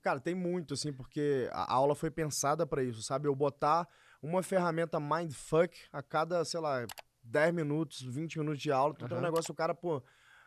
Cara, tem muito, assim, porque a aula foi pensada para isso, sabe? Eu botar uma ferramenta mindfuck a cada, sei lá, 10 minutos, 20 minutos de aula. Então uhum. um negócio o cara, pô,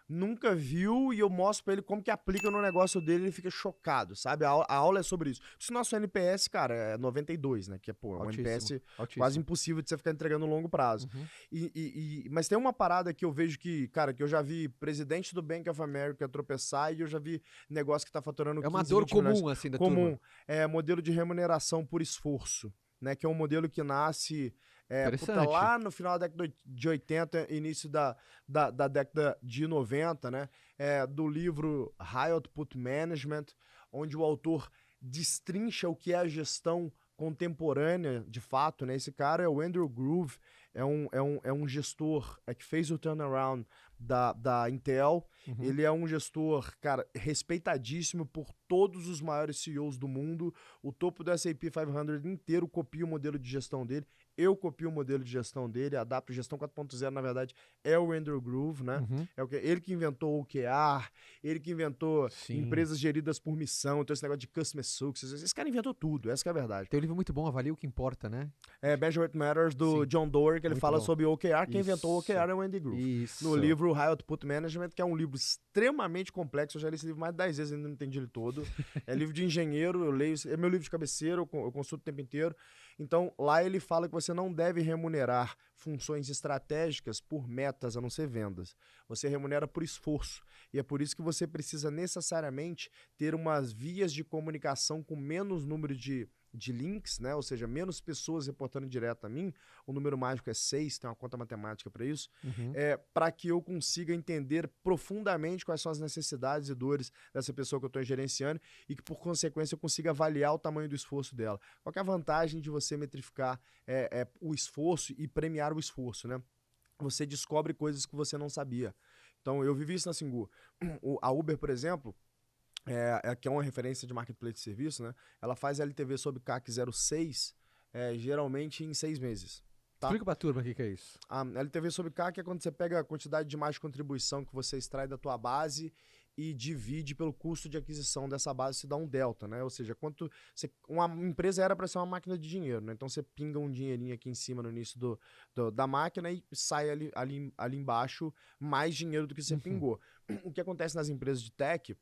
nunca viu e eu mostro para ele como que aplica no negócio dele, ele fica chocado, sabe? A, a aula é sobre isso. Se nosso NPS, cara, é 92, né? Que é, pô, altíssimo, um NPS altíssimo. quase impossível de você ficar entregando no longo prazo. Uhum. E, e, e, mas tem uma parada que eu vejo que, cara, que eu já vi presidente do Bank of America tropeçar e eu já vi negócio que tá faturando É uma 15, dor comum, milhões, assim, da comum. Turma. É modelo de remuneração por esforço. Né, que é um modelo que nasce é, puta, lá no final da década de 80, início da, da, da década de 90, né? É, do livro High Output Management, onde o autor destrincha o que é a gestão contemporânea, de fato, né? Esse cara é o Andrew Groove, é um, é um, é um gestor é que fez o turnaround da, da Intel. Uhum. Ele é um gestor, cara, respeitadíssimo por todos os maiores CEOs do mundo. O topo do S&P 500 inteiro copia o modelo de gestão dele eu copio o modelo de gestão dele, adapto. Gestão 4.0, na verdade, é o Andrew Groove, né? Uhum. É o que, ele que inventou o OKR, ele que inventou Sim. empresas geridas por missão, então esse negócio de customer success. Esse cara inventou tudo, essa é a verdade. Tem um livro muito bom, Avalia o que importa, né? É, Benjamin What Matters, do Sim. John Doerr, que ele muito fala bom. sobre o OKR. Quem Isso. inventou o OKR é o Andy Groove. Isso. No livro High Output Management, que é um livro extremamente complexo. Eu já li esse livro mais de 10 vezes, ainda não entendi ele todo. é livro de engenheiro, eu leio, é meu livro de cabeceira, eu consulto o tempo inteiro. Então, lá ele fala que você você não deve remunerar funções estratégicas por metas, a não ser vendas. Você remunera por esforço. E é por isso que você precisa necessariamente ter umas vias de comunicação com menos número de de links, né? Ou seja, menos pessoas reportando direto a mim. O número mágico é 6, tem uma conta matemática para isso. Uhum. É, para que eu consiga entender profundamente quais são as necessidades e dores dessa pessoa que eu estou gerenciando e que, por consequência, eu consiga avaliar o tamanho do esforço dela. Qual é a vantagem de você metrificar é, é, o esforço e premiar o esforço, né? Você descobre coisas que você não sabia. Então, eu vivi isso na Singu. A Uber, por exemplo, é, é, que é uma referência de marketplace de serviço, né? Ela faz LTV sobre CAC 06, é, geralmente em seis meses. Tá? Explica pra turma o que, que é isso. A LTV sobre CAC é quando você pega a quantidade de mais contribuição que você extrai da tua base e divide pelo custo de aquisição dessa base, se dá um delta, né? Ou seja, quanto você, uma empresa era para ser uma máquina de dinheiro, né? Então você pinga um dinheirinho aqui em cima no início do, do da máquina e sai ali, ali, ali embaixo mais dinheiro do que você uhum. pingou. O que acontece nas empresas de tech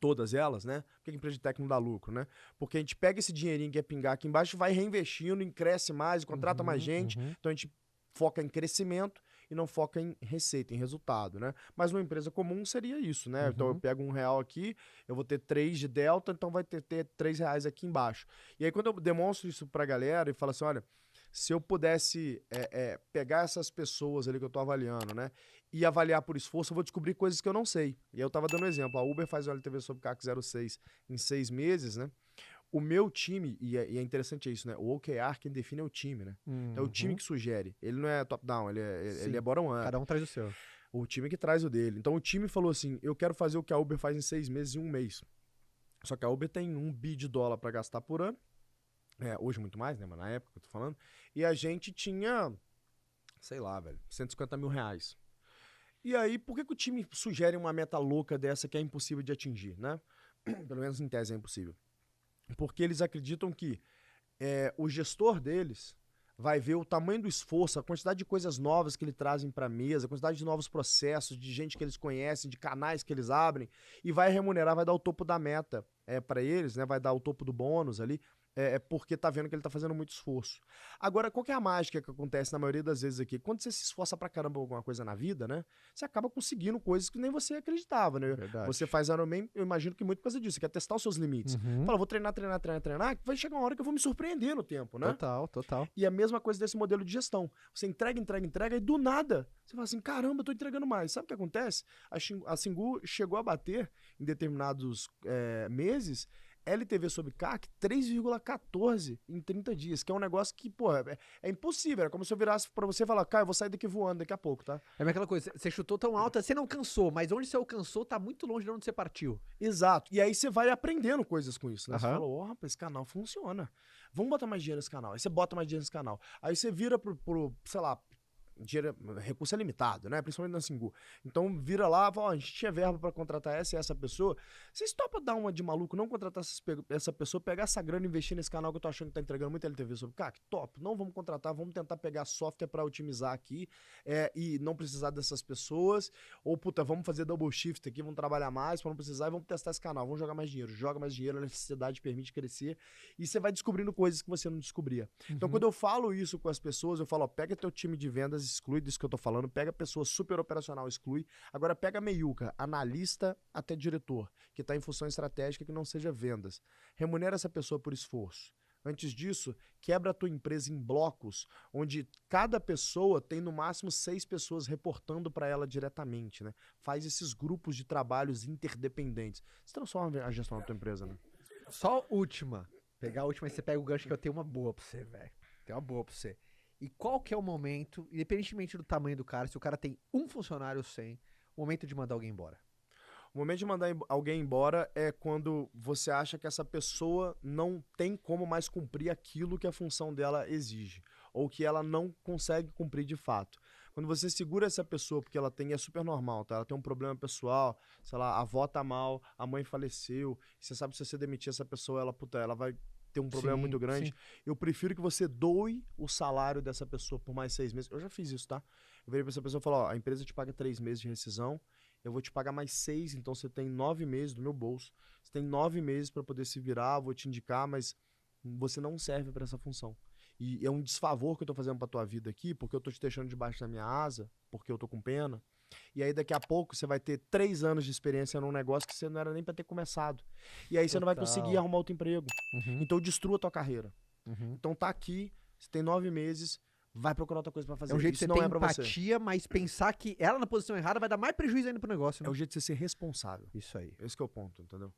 todas elas, né? Por que a empresa de tech não dá lucro, né? Porque a gente pega esse dinheirinho que é pingar aqui embaixo, vai reinvestindo, cresce mais, contrata uhum, mais gente. Uhum. Então a gente foca em crescimento e não foca em receita, em resultado, né? Mas numa empresa comum seria isso, né? Uhum. Então eu uhum. pego um real aqui, eu vou ter três de delta, então vai ter, ter três reais aqui embaixo. E aí quando eu demonstro isso a galera e falo assim, olha, se eu pudesse é, é, pegar essas pessoas ali que eu estou avaliando, né? E avaliar por esforço, eu vou descobrir coisas que eu não sei. E eu estava dando um exemplo. A Uber faz o LTV sobre CAC 06 em seis meses, né? O meu time, e é, e é interessante isso, né? O OKR quem define é o time, né? Uhum. Então, é o uhum. time que sugere. Ele não é top-down, ele é, ele é bottom-up. Cada um traz o seu. O time que traz o dele. Então, o time falou assim, eu quero fazer o que a Uber faz em seis meses e um mês. Só que a Uber tem um bi de dólar para gastar por ano é, hoje muito mais, né? Mas na época que eu tô falando. E a gente tinha, sei lá, velho, 150 mil reais. E aí, por que, que o time sugere uma meta louca dessa que é impossível de atingir, né? Pelo menos em tese é impossível. Porque eles acreditam que é, o gestor deles vai ver o tamanho do esforço, a quantidade de coisas novas que eles trazem para a mesa, a quantidade de novos processos, de gente que eles conhecem, de canais que eles abrem, e vai remunerar, vai dar o topo da meta é, para eles, né? vai dar o topo do bônus ali. É, é, porque tá vendo que ele tá fazendo muito esforço. Agora, qual que é a mágica que acontece na maioria das vezes aqui? Quando você se esforça pra caramba alguma coisa na vida, né? Você acaba conseguindo coisas que nem você acreditava, né? Verdade. Você faz Ironman, eu imagino que muito por causa disso. Você quer testar os seus limites. Uhum. Fala, vou treinar, treinar, treinar, treinar, vai chegar uma hora que eu vou me surpreender no tempo, né? Total, total. E a mesma coisa desse modelo de gestão. Você entrega, entrega, entrega e do nada você fala assim, caramba, eu tô entregando mais. Sabe o que acontece? A, a Singu chegou a bater em determinados é, meses LTV sobre CAC 3,14 em 30 dias, que é um negócio que, pô, é, é, impossível. É como se eu virasse para você e falar, cara, eu vou sair daqui voando daqui a pouco, tá? É aquela coisa, você chutou tão alta, você não cansou, mas onde você alcançou tá muito longe de onde você partiu. Exato. E aí você vai aprendendo coisas com isso, né? Uhum. Você falou, ó, esse canal funciona. Vamos botar mais dinheiro nesse canal. Aí você bota mais dinheiro nesse canal. Aí você vira pro, pro sei lá, dinheiro, recurso é limitado, né? Principalmente na Singu. Então vira lá, fala, ó, a gente tinha verba para contratar essa e essa pessoa. Vocês topam dar uma de maluco, não contratar essa pessoa, pegar essa grana e investir nesse canal que eu tô achando que tá entregando muita LTV sobre. Cara, top. Não vamos contratar, vamos tentar pegar software para otimizar aqui é, e não precisar dessas pessoas. Ou, puta, vamos fazer double shift aqui, vamos trabalhar mais para não precisar e vamos testar esse canal, vamos jogar mais dinheiro. Joga mais dinheiro, a necessidade permite crescer. E você vai descobrindo coisas que você não descobria. Então, uhum. quando eu falo isso com as pessoas, eu falo, ó, pega teu time de vendas exclui disso que eu tô falando, pega pessoa super operacional, exclui. Agora pega meiuca, analista até diretor, que está em função estratégica que não seja vendas. Remunera essa pessoa por esforço. Antes disso, quebra a tua empresa em blocos, onde cada pessoa tem no máximo seis pessoas reportando para ela diretamente, né? Faz esses grupos de trabalhos interdependentes. Isso transforma a gestão da tua empresa, né? Só última. Pegar a última e você pega o gancho que eu tenho uma boa para você, velho. Tem uma boa para você. E qual que é o momento, independentemente do tamanho do cara, se o cara tem um funcionário ou 100, o momento de mandar alguém embora? O momento de mandar alguém embora é quando você acha que essa pessoa não tem como mais cumprir aquilo que a função dela exige, ou que ela não consegue cumprir de fato. Quando você segura essa pessoa porque ela tem, é super normal, tá? Ela tem um problema pessoal, sei lá, a avó tá mal, a mãe faleceu, você sabe que se você demitir essa pessoa, ela, puta, ela vai ter um problema sim, muito grande. Sim. Eu prefiro que você doe o salário dessa pessoa por mais seis meses. Eu já fiz isso, tá? Eu virei pra essa pessoa e falei, ó, a empresa te paga três meses de rescisão, eu vou te pagar mais seis, então você tem nove meses do meu bolso. Você tem nove meses para poder se virar, vou te indicar, mas você não serve para essa função. E é um desfavor que eu tô fazendo pra tua vida aqui, porque eu tô te deixando debaixo da minha asa, porque eu tô com pena. E aí daqui a pouco você vai ter três anos de experiência num negócio que você não era nem para ter começado. E aí Total. você não vai conseguir arrumar outro emprego. Uhum. Então destrua a tua carreira. Uhum. Então tá aqui, você tem nove meses, vai procurar outra coisa para fazer. É um jeito Isso de você não é ter é empatia, você. mas pensar que ela na posição errada vai dar mais prejuízo ainda pro negócio. Né? É o jeito de você ser responsável. Isso aí. Esse é o ponto, entendeu?